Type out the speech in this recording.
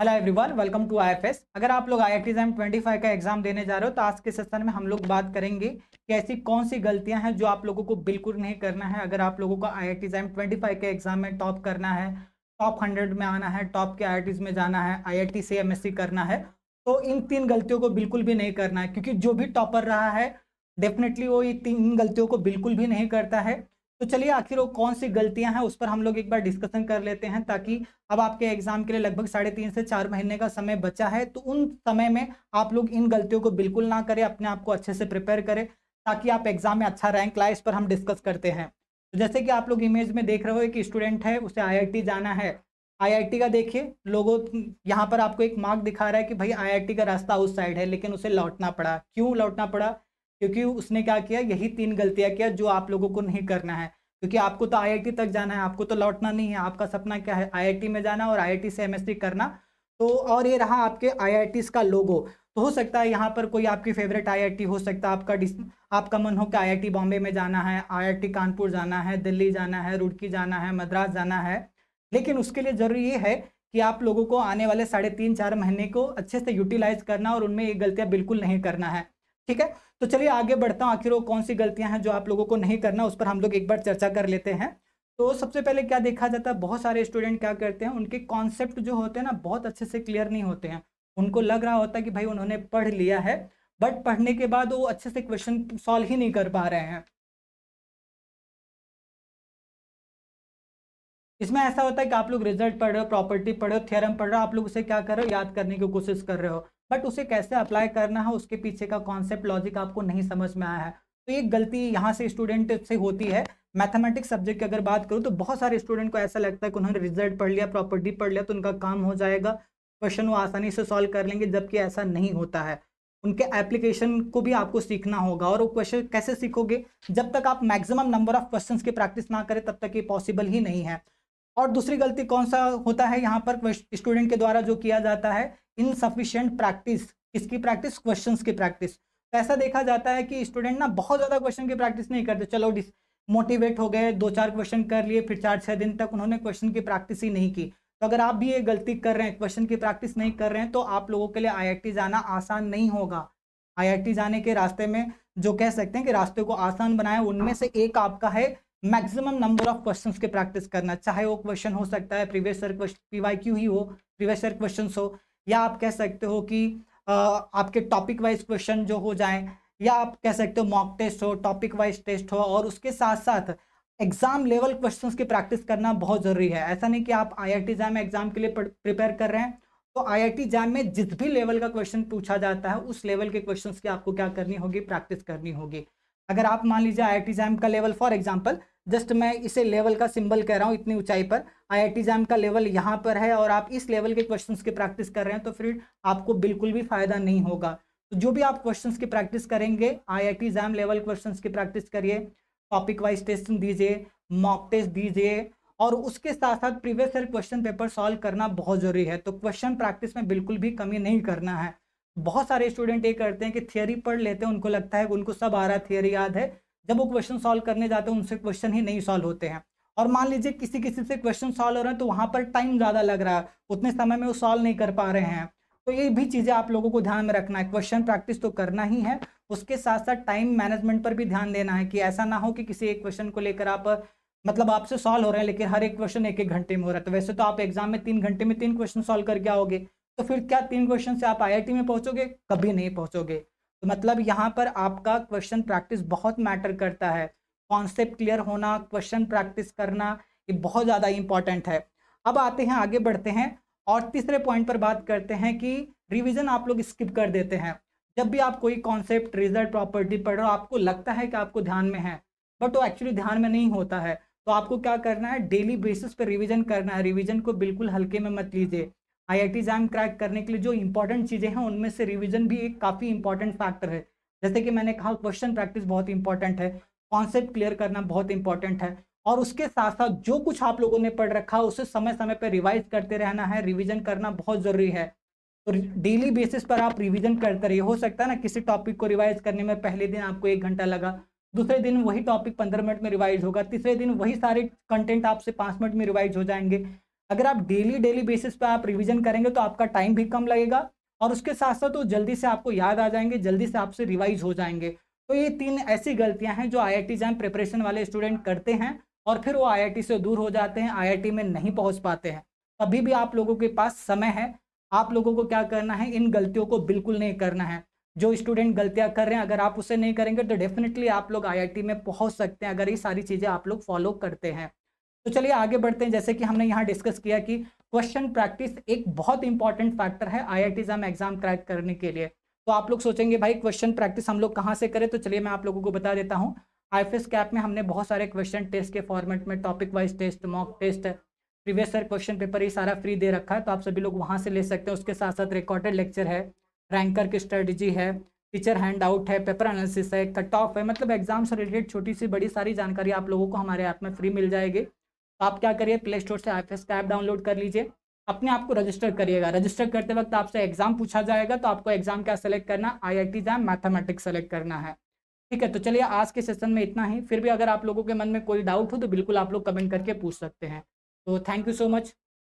hello everyone welcome to IFS अगर आप लोग आई आई ट्वेंटी फाइव का एग्जाम देने जा रहे हो तो आज के सेशन में हम लोग बात करेंगे कि ऐसी कौन सी गलतियां हैं जो आप लोगों को बिल्कुल नहीं करना है अगर आप लोगों को आई आई ट्वेंटी फाइव के एग्जाम में टॉप करना है टॉप हंड्रेड में आना है टॉप के आई में जाना है आई से एम करना है तो इन तीन गलतियों को बिल्कुल भी नहीं करना है क्योंकि जो भी टॉपर रहा है डेफिनेटली वो ये तीन गलतियों को बिल्कुल भी नहीं करता है तो चलिए आखिर वो कौन सी गलतियां हैं उस पर हम लोग एक बार डिस्कशन कर लेते हैं ताकि अब आपके एग्जाम के लिए लगभग साढ़े तीन से चार महीने का समय बचा है तो उन समय में आप लोग इन गलतियों को बिल्कुल ना करें अपने आप को अच्छे से प्रिपेयर करें ताकि आप एग्जाम में अच्छा रैंक लाए इस पर हम डिस्कस करते हैं तो जैसे कि आप लोग इमेज में देख रहे हो एक स्टूडेंट है उसे आई जाना है आई का देखिए लोगों यहाँ पर आपको एक मार्क दिखा रहा है कि भाई आई का रास्ता उस साइड है लेकिन उसे लौटना पड़ा क्यों लौटना पड़ा क्योंकि उसने क्या किया यही तीन गलतियाँ किया जो आप लोगों को नहीं करना है क्योंकि आपको तो आईआईटी तक जाना है आपको तो लौटना नहीं है आपका सपना क्या है आईआईटी में जाना और आईआईटी से एमएससी करना तो और ये रहा आपके आईआईटीज का लोगो तो हो सकता है यहाँ पर कोई आपकी फेवरेट आईआईटी हो सकता है आपका डिस आपका मन हो कि आईआईटी बॉम्बे में जाना है आईआईटी कानपुर जाना है दिल्ली जाना है रुड़की जाना है मद्रास जाना है लेकिन उसके लिए ज़रूरी ये है कि आप लोगों को आने वाले साढ़े तीन चार महीने को अच्छे से यूटिलाइज करना और उनमें ये गलतियाँ बिल्कुल नहीं करना है ठीक है तो चलिए आगे बढ़ता हूँ आखिर वो कौन सी गलतियां हैं जो आप लोगों को नहीं करना उस पर हम लोग एक बार चर्चा कर लेते हैं तो सबसे पहले क्या देखा जाता है बहुत सारे स्टूडेंट क्या करते हैं उनके कॉन्सेप्ट जो होते हैं ना बहुत अच्छे से क्लियर नहीं होते हैं उनको लग रहा होता है कि भाई उन्होंने पढ़ लिया है बट पढ़ने के बाद वो अच्छे से क्वेश्चन सॉल्व ही नहीं कर पा रहे हैं इसमें ऐसा होता है कि आप लोग रिजल्ट पढ़ रहे हो प्रॉपर्टी पढ़ रहे हो थ्योरम पढ़ रहे हो आप लोग उसे क्या कर रहे हो याद करने की कोशिश कर रहे हो बट उसे कैसे अप्लाई करना है उसके पीछे का कॉन्सेप्ट लॉजिक आपको नहीं समझ में आया है तो ये गलती यहाँ से स्टूडेंट से होती है मैथमेटिक्स सब्जेक्ट की अगर बात करूँ तो बहुत सारे स्टूडेंट को ऐसा लगता है कि उन्होंने रिजल्ट पढ़ लिया प्रॉपर्टी पढ़ लिया तो उनका काम हो जाएगा क्वेश्चन वो आसानी से सॉल्व कर लेंगे जबकि ऐसा नहीं होता है उनके एप्लीकेशन को भी आपको सीखना होगा और वो क्वेश्चन कैसे सीखोगे जब तक आप मैक्सिमम नंबर ऑफ क्वेश्चंस की प्रैक्टिस ना करें तब तक ये पॉसिबल ही नहीं है और दूसरी गलती कौन सा होता है यहाँ पर स्टूडेंट के द्वारा जो किया जाता है इनसफिशियंट प्रैक्टिस किसकी प्रैक्टिस क्वेश्चंस की प्रैक्टिस तो ऐसा देखा जाता है कि स्टूडेंट ना बहुत ज़्यादा क्वेश्चन की प्रैक्टिस नहीं करते चलो मोटिवेट हो गए दो चार क्वेश्चन कर लिए फिर चार छः दिन तक उन्होंने क्वेश्चन की प्रैक्टिस ही नहीं की तो अगर आप भी ये गलती कर रहे हैं क्वेश्चन की प्रैक्टिस नहीं कर रहे हैं तो आप लोगों के लिए आईआईटी जाना आसान नहीं होगा आईआईटी जाने के रास्ते में जो कह सकते हैं कि रास्ते को आसान बनाए उनमें से एक आपका है मैक्सिमम नंबर ऑफ क्वेश्चन की प्रैक्टिस करना चाहे वो क्वेश्चन हो सकता है प्रीवियस ईयर क्वेश्चन पीवाईक्यू ही हो प्रीवियस ईयर क्वेश्चन हो या आप कह सकते हो कि आपके टॉपिक वाइज क्वेश्चन जो हो जाए या आप कह सकते हो मॉक टेस्ट हो टॉपिक वाइज टेस्ट हो और उसके साथ साथ एग्जाम लेवल क्वेश्चंस की प्रैक्टिस करना बहुत ज़रूरी है ऐसा नहीं कि आप आईआईटी जैम एग्जाम के लिए प्रिपेयर कर रहे हैं तो आईआईटी आई में जिस भी लेवल का क्वेश्चन पूछा जाता है उस लेवल के क्वेश्चंस की आपको क्या करनी होगी प्रैक्टिस करनी होगी अगर आप मान लीजिए आई आई का लेवल फॉर एग्जाम्पल जस्ट मैं इसे लेवल का सिंबल कह रहा हूँ इतनी ऊंचाई पर आई आई का लेवल यहाँ पर है और आप इस लेवल के क्वेश्चंस की प्रैक्टिस कर रहे हैं तो फिर आपको बिल्कुल भी फायदा नहीं होगा तो जो भी आप क्वेश्चंस की प्रैक्टिस करेंगे आई आई लेवल क्वेश्चंस की प्रैक्टिस करिए टॉपिक वाइज टेस्ट दीजिए मॉक टेस्ट दीजिए और उसके साथ साथ previous year question paper solve करना बहुत ज़रूरी है तो क्वेश्चन प्रैक्टिस में बिल्कुल भी कमी नहीं करना है बहुत सारे स्टूडेंट ये करते हैं कि थियोरी पढ़ लेते हैं उनको लगता है कि उनको सब आ रहा है थियोरी याद है जब वो क्वेश्चन सॉल्व करने जाते हैं उनसे क्वेश्चन ही नहीं सॉल्व होते हैं और मान लीजिए किसी किसी से क्वेश्चन सॉल्व हो रहे हैं तो वहाँ पर टाइम ज़्यादा लग रहा है उतने समय में वो सॉल्व नहीं कर पा रहे हैं तो ये भी चीज़ें आप लोगों को ध्यान में रखना है क्वेश्चन प्रैक्टिस तो करना ही है उसके साथ साथ टाइम मैनेजमेंट पर भी ध्यान देना है कि ऐसा ना हो कि किसी एक क्वेश्चन को लेकर आप मतलब आपसे सॉल्व हो रहे हैं लेकिन हर एक क्वेश्चन एक एक घंटे में हो रहा है तो वैसे तो आप एग्जाम में तीन घंटे में तीन क्वेश्चन सॉल्व करके आओगे तो फिर क्या तीन क्वेश्चन से आप आईआईटी में पहुंचोगे कभी नहीं पहुंचोगे तो मतलब यहाँ पर आपका क्वेश्चन प्रैक्टिस बहुत मैटर करता है कॉन्सेप्ट क्लियर होना क्वेश्चन प्रैक्टिस करना ये बहुत ज़्यादा इंपॉर्टेंट है अब आते हैं आगे बढ़ते हैं और तीसरे पॉइंट पर बात करते हैं कि रिविज़न आप लोग स्किप कर देते हैं जब भी आप कोई कॉन्सेप्ट रिजल्ट प्रॉपर्टी पढ़ रहे हो आपको लगता है कि आपको ध्यान में है बट वो एक्चुअली ध्यान में नहीं होता है तो आपको क्या करना है डेली बेसिस पर रिवीजन करना है रिवीजन को बिल्कुल हल्के में मत लीजिए आई आई एग्ज़ाम क्रैक करने के लिए जो इंपॉर्टेंट चीज़ें हैं उनमें से रिविजन भी एक काफ़ी इंपॉर्टेंट फैक्टर है जैसे कि मैंने कहा क्वेश्चन प्रैक्टिस बहुत इंपॉर्टेंट है कॉन्सेप्ट क्लियर करना बहुत इंपॉर्टेंट है और उसके साथ साथ जो कुछ आप लोगों ने पढ़ रखा है उसे समय समय पर रिवाइज करते रहना है रिविजन करना बहुत ज़रूरी है तो डेली बेसिस पर आप रिविजन करते रहिए हो सकता है ना किसी टॉपिक को रिवाइज करने में पहले दिन आपको एक घंटा लगा दूसरे दिन वही टॉपिक पंद्रह मिनट में रिवाइज होगा तीसरे दिन वही सारे कंटेंट आपसे पाँच मिनट में रिवाइज हो जाएंगे अगर आप डेली डेली बेसिस पर आप रिविज़न करेंगे तो आपका टाइम भी कम लगेगा और उसके साथ साथ वो जल्दी से आपको याद आ जाएंगे जल्दी से आपसे रिवाइज हो जाएंगे तो ये तीन ऐसी गलतियां हैं जो आई आई जैम प्रिपरेशन वाले स्टूडेंट करते हैं और फिर वो आई से दूर हो जाते हैं आई में नहीं पहुँच पाते हैं अभी भी आप लोगों के पास समय है आप लोगों को क्या करना है इन गलतियों को बिल्कुल नहीं करना है जो स्टूडेंट गलतियां कर रहे हैं अगर आप उसे नहीं करेंगे तो डेफिनेटली आप लोग आईआईटी में पहुंच सकते हैं अगर ये सारी चीज़ें आप लोग फॉलो करते हैं तो चलिए आगे बढ़ते हैं जैसे कि हमने यहाँ डिस्कस किया कि क्वेश्चन प्रैक्टिस एक बहुत इंपॉर्टेंट फैक्टर है आई आई एग्जाम क्रैक करने के लिए तो आप लोग सोचेंगे भाई क्वेश्चन प्रैक्टिस हम लोग कहाँ से करें तो चलिए मैं आप लोगों को बता देता हूँ आई कैप में हमने बहुत सारे क्वेश्चन टेस्ट के फॉर्मेट में topic wise test mock test previous sir question paper ये सारा फ्री दे रखा है तो आप सभी लोग वहाँ से ले सकते हैं उसके साथ साथ रिकॉर्डेड लेक्चर है रैंकर की स्ट्रेटजी है टीचर हैंड आउट है पेपर एनालिसिस है कट ऑफ है मतलब एग्जाम से रिलेटेड छोटी सी बड़ी सारी जानकारी आप लोगों को हमारे ऐप में फ्री मिल जाएगी आप क्या करिए प्ले स्टोर से आई का ऐप डाउनलोड कर लीजिए अपने आप को रजिस्टर करिएगा रजिस्टर करते वक्त आपसे एग्जाम पूछा जाएगा तो आपको एग्जाम क्या सेलेक्ट करना I I T mathematics select करना है ठीक है तो चलिए आज के सेशन में इतना ही फिर भी अगर आप लोगों के मन में कोई डाउट हो तो बिल्कुल आप लोग कमेंट करके पूछ सकते हैं तो थैंक यू सो मच